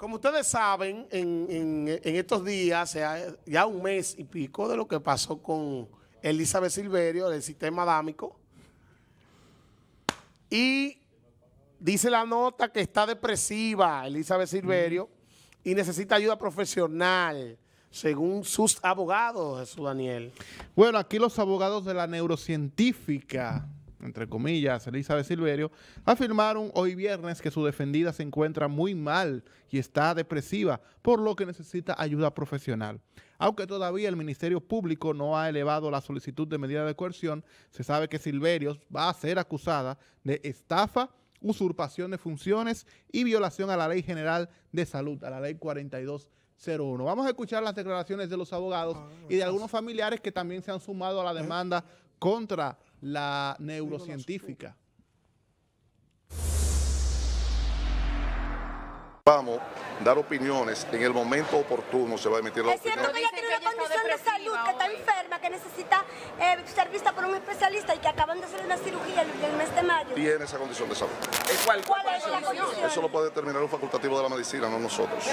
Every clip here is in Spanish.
Como ustedes saben, en, estos días, ya un mes y pico de lo que pasó con Elizabeth Silverio del sistema Dámico y dice la nota que está depresiva Elizabeth Silverio y necesita ayuda profesional, según sus abogados, Jesús Daniel. Bueno, aquí los abogados de la neurocientífica entre comillas, Elizabeth Silverio, afirmaron hoy viernes que su defendida se encuentra muy mal y está depresiva, por lo que necesita ayuda profesional. Aunque todavía el Ministerio Público no ha elevado la solicitud de medida de coerción, se sabe que Silverio va a ser acusada de estafa, usurpación de funciones y violación a la Ley General de Salud, a la Ley 4201. Vamos a escuchar las declaraciones de los abogados ah, y de algunos familiares que también se han sumado a la demanda contra la neurocientífica. Vamos a dar opiniones, en el momento oportuno se va a emitir la opinión. Es cierto que ella tiene una condición de salud, que está enferma, que necesita eh, ser vista por un especialista y que acaban de hacer una cirugía el, mes de mayo. Tiene esa condición de salud. ¿Cuál, cuál, ¿Cuál es la condición? Eso lo puede determinar un facultativo de la medicina, no nosotros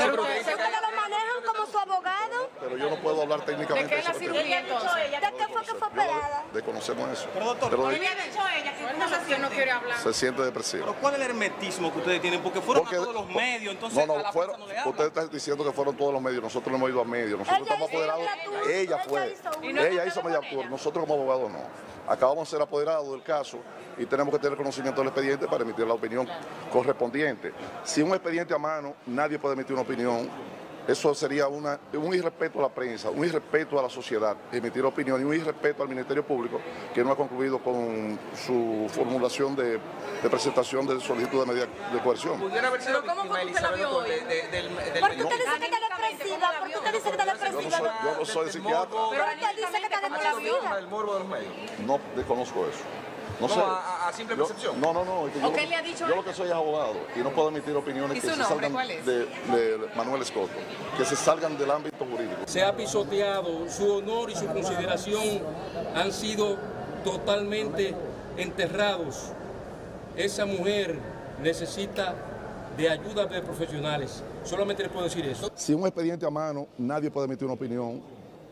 pero yo no puedo hablar técnicamente. ¿De qué la ¿De qué fue que fue operada? Desconocemos eso. Pero doctor, pero, ¿qué había dicho ella? Que no quiere hablar. Se siente depresiva. cuál es el hermetismo que ustedes tienen? Porque fueron a todos los medios, entonces no, no, fueron, Usted está diciendo que fueron todos los medios, nosotros no hemos ido a medios, nosotros estamos apoderados. Ella fue, ella hizo media nosotros como abogados no. Acabamos de ser apoderados del caso y tenemos que tener conocimiento del expediente para emitir la opinión correspondiente. Sin un expediente a mano, nadie puede emitir una opinión eso sería un irrespeto a la prensa, un irrespeto a la sociedad, emitir opinión y un irrespeto al Ministerio Público que no ha concluido con su formulación de, presentación de solicitud de medida de coerción. ¿Pudiera haber sido ¿Cómo fue que usted la vio hoy? ¿Por qué usted dice que está depresiva? ¿Por qué usted Yo no soy, soy psiquiatra. ¿Pero usted dice que está depresiva? No desconozco eso. No, A, simple percepción. No, no, no. yo, lo, que soy es abogado y no puedo emitir opiniones que se salgan de, Manuel Escoto, que se salgan del ámbito jurídico. Se ha pisoteado, su honor y su consideración han sido totalmente enterrados. Esa mujer necesita de ayuda de profesionales. Solamente le puedo decir eso. Si un expediente a mano, nadie puede emitir una opinión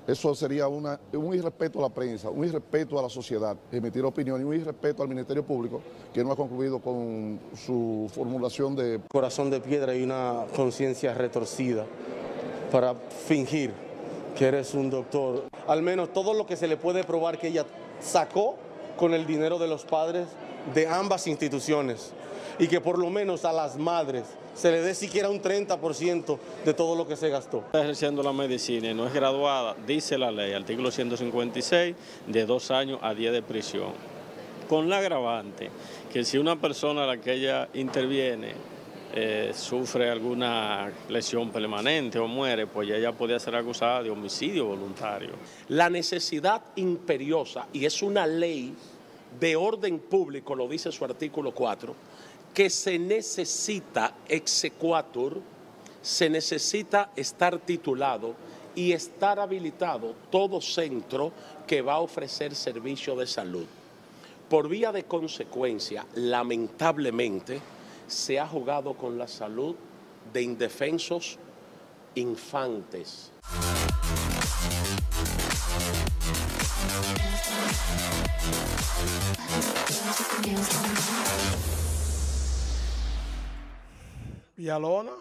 eso sería un irrespeto a la prensa, un irrespeto a la sociedad, emitir opinión y un irrespeto al Ministerio Público que no ha concluido con su formulación de... Corazón de piedra y una conciencia retorcida para fingir que eres un doctor. Al menos todo lo que se le puede probar que ella sacó con el dinero de los padres de ambas instituciones y que por lo menos a las madres se le dé siquiera un 30% de todo lo que se gastó. Está ejerciendo la medicina y no es graduada, dice la ley, artículo 156, de dos años a 10 de prisión. Con la agravante que si una persona a la que ella interviene eh, sufre alguna lesión permanente o muere, pues ella podría ser acusada de homicidio voluntario. La necesidad imperiosa, y es una ley de orden público, lo dice su artículo 4, que se necesita exequatur, se necesita estar titulado y estar habilitado todo centro que va a ofrecer servicio de salud. Por vía de consecuencia, lamentablemente, se ha jugado con la salud de indefensos infantes. Yalona,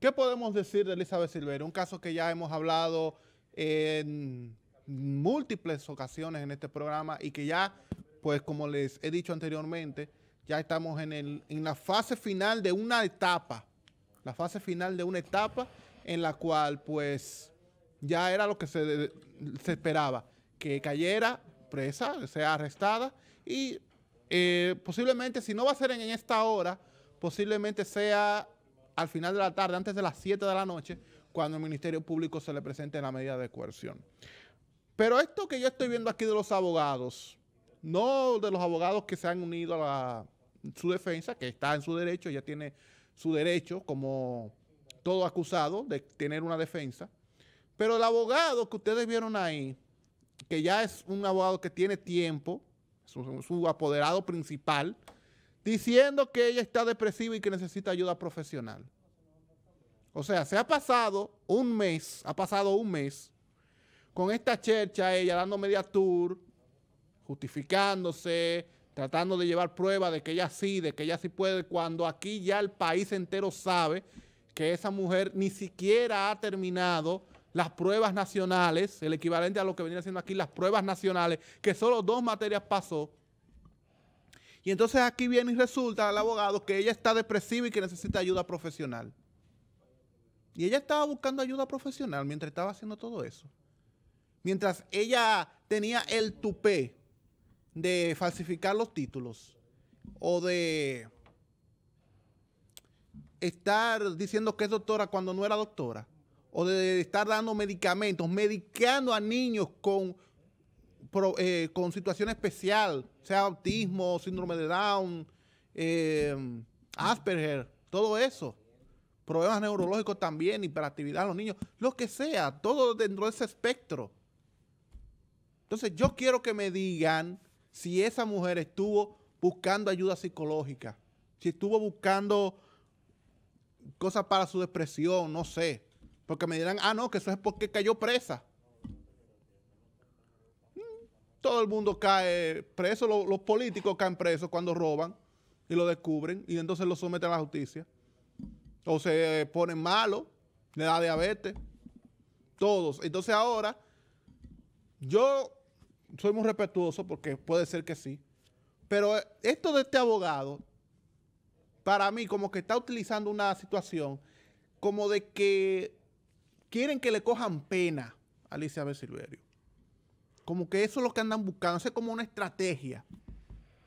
¿Qué podemos decir de Elizabeth Silver? Un caso que ya hemos hablado en múltiples ocasiones en este programa y que ya, pues como les he dicho anteriormente, ya estamos en, la fase final de una etapa. La fase final de una etapa en la cual, pues, ya era lo que se, esperaba. Que cayera presa, sea arrestada y eh, posiblemente, si no va a ser en esta hora, posiblemente sea al final de la tarde, antes de las 7 de la noche, cuando el Ministerio Público se le presente la medida de coerción. Pero esto que yo estoy viendo aquí de los abogados, no de los abogados que se han unido a su defensa, que está en su derecho, ya tiene su derecho como todo acusado de tener una defensa, pero el abogado que ustedes vieron ahí, que ya es un abogado que tiene tiempo, su apoderado principal, diciendo que ella está depresiva y que necesita ayuda profesional. O sea, se ha pasado un mes, ha pasado un mes con esta chercha, ella dando media tour, justificándose, tratando de llevar pruebas de que ella sí, de que ella sí puede, cuando aquí ya el país entero sabe que esa mujer ni siquiera ha terminado las pruebas nacionales, el equivalente a lo que venía haciendo aquí, las pruebas nacionales, que solo dos materias pasó y entonces aquí viene y resulta al abogado que ella está depresiva y que necesita ayuda profesional. Y ella estaba buscando ayuda profesional mientras estaba haciendo todo eso. Mientras ella tenía el tupé de falsificar los títulos o de estar diciendo que es doctora cuando no era doctora o de estar dando medicamentos, medicando a niños con eh, con situación especial, sea autismo, síndrome de Down, em, Asperger, todo eso. Problemas neurológicos también, hiperactividad en los niños, lo que sea, todo dentro de ese espectro. Entonces yo quiero que me digan si esa mujer estuvo buscando ayuda psicológica, si estuvo buscando cosas para su depresión, no sé. Porque me dirán, ah, no, que eso es porque cayó presa todo el mundo cae preso, los, políticos caen presos cuando roban y lo descubren y entonces lo someten a la justicia. O se ponen malos, le da diabetes, todos. Entonces ahora, yo soy muy respetuoso porque puede ser que sí, pero esto de este abogado, para mí como que está utilizando una situación como de que quieren que le cojan pena a Alicia B. Silverio. Como que eso es lo que andan buscando, es como una estrategia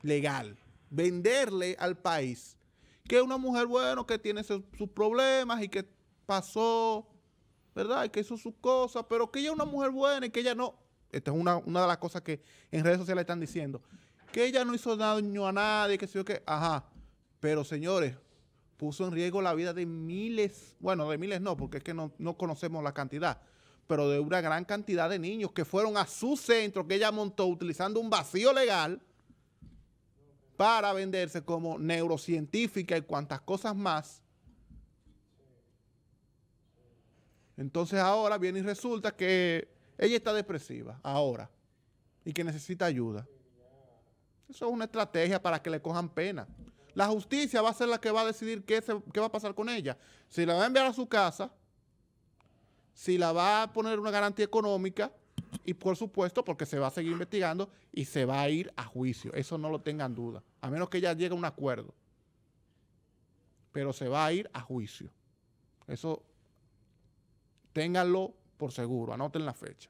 legal. Venderle al país que una mujer, buena, que tiene sus, problemas y que pasó, ¿verdad? Y que hizo sus cosas, pero que ella es una mujer buena y que ella no. Esta es una, de las cosas que en redes sociales están diciendo. Que ella no hizo daño a nadie, que se que que, Ajá. Pero señores, puso en riesgo la vida de miles, bueno, de miles no, porque es que no conocemos la cantidad, pero de una gran cantidad de niños que fueron a su centro que ella montó utilizando un vacío legal para venderse como neurocientífica y cuantas cosas más. Entonces ahora viene y resulta que ella está depresiva ahora y que necesita ayuda. Eso es una estrategia para que le cojan pena. La justicia va a ser la que va a decidir qué, qué va a pasar con ella. Si la va a enviar a su casa si la va a poner una garantía económica y por supuesto porque se va a seguir investigando y se va a ir a juicio. Eso no lo tengan duda, a menos que ella llegue a un acuerdo. Pero se va a ir a juicio. Eso ténganlo por seguro, anoten la fecha.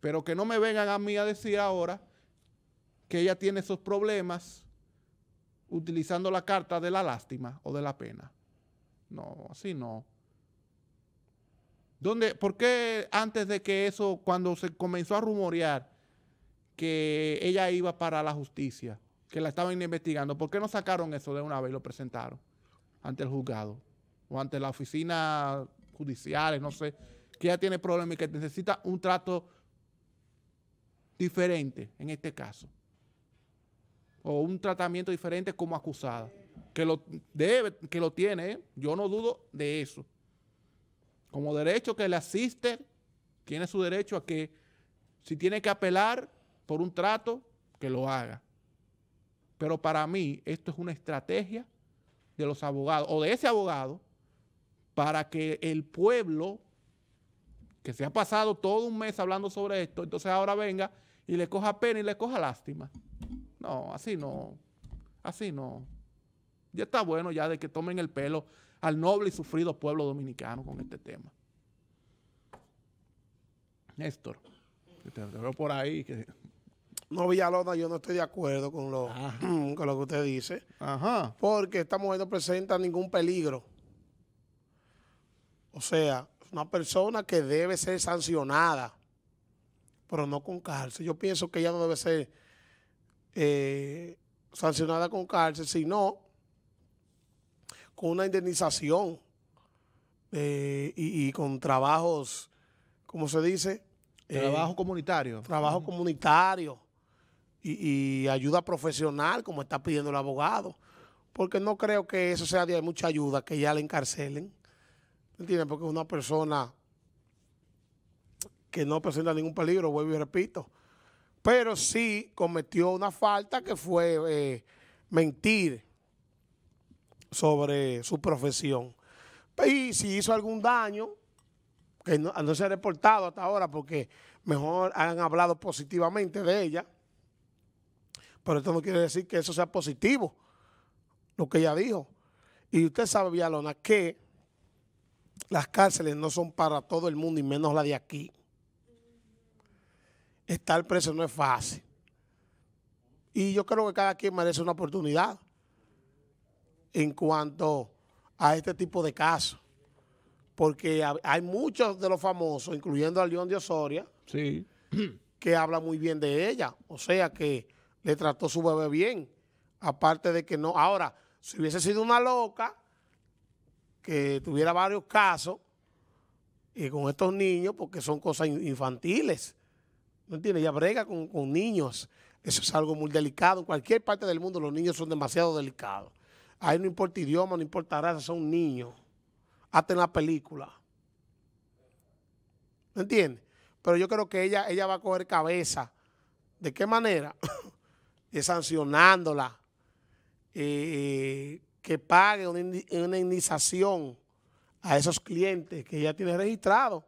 Pero que no me vengan a mí a decir ahora que ella tiene esos problemas utilizando la carta de la lástima o de la pena. No, así no. ¿Dónde, ¿Por qué antes de que eso, cuando se comenzó a rumorear que ella iba para la justicia, que la estaban investigando, ¿por qué no sacaron eso de una vez y lo presentaron ante el juzgado o ante la oficina judicial, no sé, que ella tiene problemas y que necesita un trato diferente en este caso? O un tratamiento diferente como acusada, que lo debe, que lo tiene, ¿eh? yo no dudo de eso como derecho que le asiste, tiene su derecho a que si tiene que apelar por un trato, que lo haga. Pero para mí esto es una estrategia de los abogados o de ese abogado para que el pueblo, que se ha pasado todo un mes hablando sobre esto, entonces ahora venga y le coja pena y le coja lástima. No, así no, así no. Ya está bueno ya de que tomen el pelo al noble y sufrido pueblo dominicano con este tema. Néstor, te, veo por ahí. Que... No, Villalona, yo no estoy de acuerdo con lo, ah. lo que usted dice. Porque esta mujer no presenta ningún peligro. O sea, una persona que debe ser sancionada, pero no con cárcel. Yo pienso que ella no debe ser eh, sancionada con cárcel, sino con una indemnización eh, y, con trabajos, ¿cómo se dice? Eh, trabajo comunitario. Trabajo comunitario y, ayuda profesional, como está pidiendo el abogado. Porque no creo que eso sea de mucha ayuda, que ya le encarcelen. ¿Entiendes? Porque es una persona que no presenta ningún peligro, vuelvo y repito. Pero sí cometió una falta que fue eh, mentir sobre su profesión. Y si hizo algún daño, que no, se ha reportado hasta ahora porque mejor han hablado positivamente de ella, pero esto no quiere decir que eso sea positivo, lo que ella dijo. Y usted sabe, Villalona, que las cárceles no son para todo el mundo y menos la de aquí. Estar preso no es fácil. Y yo creo que cada quien merece una oportunidad en cuanto a este tipo de casos. Porque hay muchos de los famosos, incluyendo a León de Osoria, que habla muy bien de ella. O sea que le trató su bebé bien. Aparte de que no. Ahora, si hubiese sido una loca que tuviera varios casos y con estos niños, porque son cosas infantiles. ¿No entiendes? Ella brega con niños. Eso es algo muy delicado. En cualquier parte del mundo los niños son demasiado delicados. Ahí no importa idioma, no importa raza, son niños. Hasta en la película. ¿Me entiendes? Pero yo creo que ella, ella va a coger cabeza. ¿De qué manera? De sancionándola. Eh, que pague una indemnización a esos clientes que ella tiene registrado.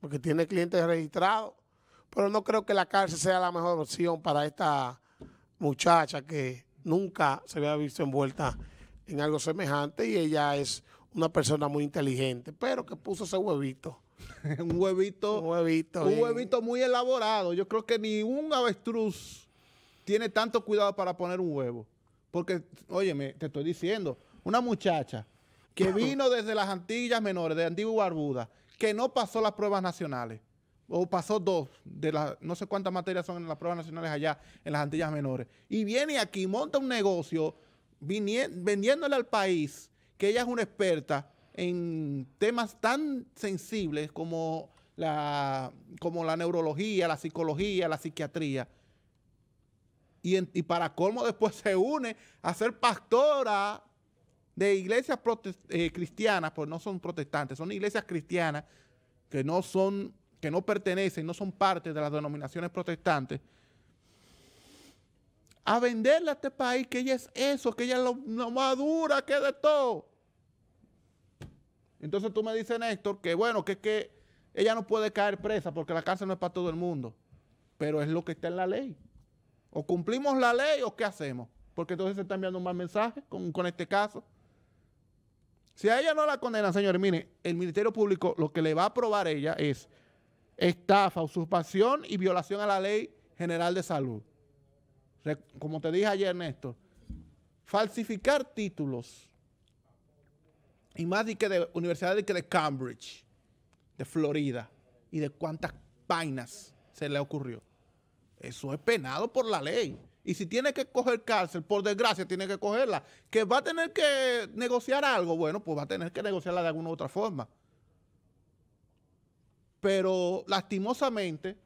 Porque tiene clientes registrados. Pero no creo que la cárcel sea la mejor opción para esta muchacha que nunca se había visto envuelta en algo semejante y ella es una persona muy inteligente, pero que puso ese huevito. un huevito. Un huevito. Un huevito muy elaborado. Yo creo que ni un avestruz tiene tanto cuidado para poner un huevo. Porque, óyeme, te estoy diciendo, una muchacha que vino desde las Antillas Menores, de Antigua Barbuda, que no pasó las pruebas nacionales, o pasó dos de las no sé cuántas materias son en las pruebas nacionales allá en las Antillas Menores y viene aquí monta un negocio vendiéndole al país que ella es una experta en temas tan sensibles como la como la neurología, la psicología, la psiquiatría. Y, para colmo después se une a ser pastora de iglesias eh, cristianas, pues no son protestantes, son iglesias cristianas que no son que no pertenecen, no son parte de las denominaciones protestantes, a venderle a este país que ella es eso, que ella es lo, más dura que de todo. Entonces tú me dices, Néstor, que bueno, que es que ella no puede caer presa porque la cárcel no es para todo el mundo, pero es lo que está en la ley. O cumplimos la ley o qué hacemos, porque entonces se está enviando un mal mensaje con, este caso. Si a ella no la condenan, señores, mire, el Ministerio Público lo que le va a aprobar ella es estafa, usurpación y violación a la ley general de salud. Como te dije ayer, Néstor, falsificar títulos y más de que de universidades que de Cambridge, de Florida y de cuántas vainas se le ocurrió. Eso es penado por la ley. Y si tiene que coger cárcel, por desgracia tiene que cogerla. Que va a tener que negociar algo, bueno, pues va a tener que negociarla de alguna u otra forma. Pero lastimosamente,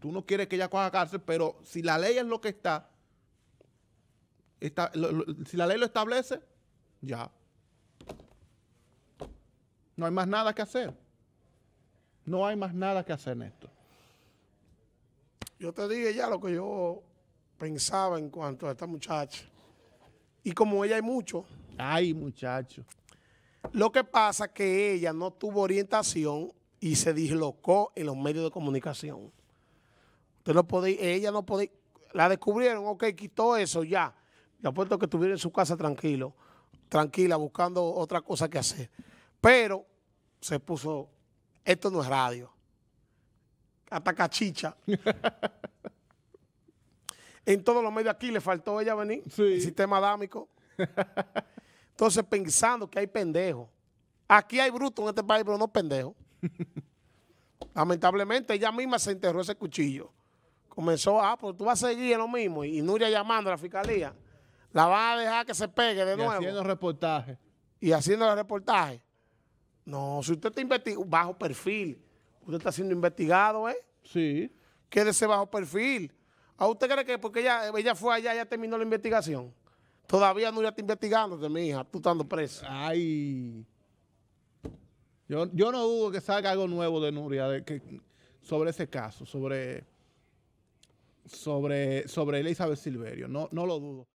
tú no quieres que ella coja cárcel, pero si la ley es lo que está, si la ley lo establece, ya. No hay más nada que hacer. No hay más nada que hacer, esto Yo te dije ya lo que yo pensaba en cuanto a esta muchacha. Y como ella hay mucho. Ay, muchacho. Lo que pasa es que ella no tuvo orientación y se dislocó en los medios de comunicación. Usted no podía, ella no podía, la descubrieron, ok, quitó eso ya. Le apuesto que estuviera en su casa tranquilo, tranquila, buscando otra cosa que hacer. Pero se puso, esto no es radio. Hasta cachicha. en todos los medios aquí le faltó ella venir, sistema adámico. Entonces, pensando que hay pendejos. Aquí hay bruto en este país, pero no pendejos. Lamentablemente, ella misma se enterró ese cuchillo. Comenzó, ah, pero tú vas a seguir en lo mismo. Y Nuria llamando a la fiscalía. La va a dejar que se pegue de y nuevo. haciendo reportaje. Y haciendo el reportaje. No, si usted está investigando, bajo perfil. Usted está siendo investigado, ¿eh? Sí. Quédese bajo perfil. ¿A usted cree que porque ella, ella fue allá, ya terminó la investigación? Todavía Nuria está investigándote, mi hija, tú estando presa. Ay. Yo, no dudo que salga algo nuevo de Nuria sobre ese caso, sobre, sobre, sobre Elizabeth Silverio. No, no lo dudo.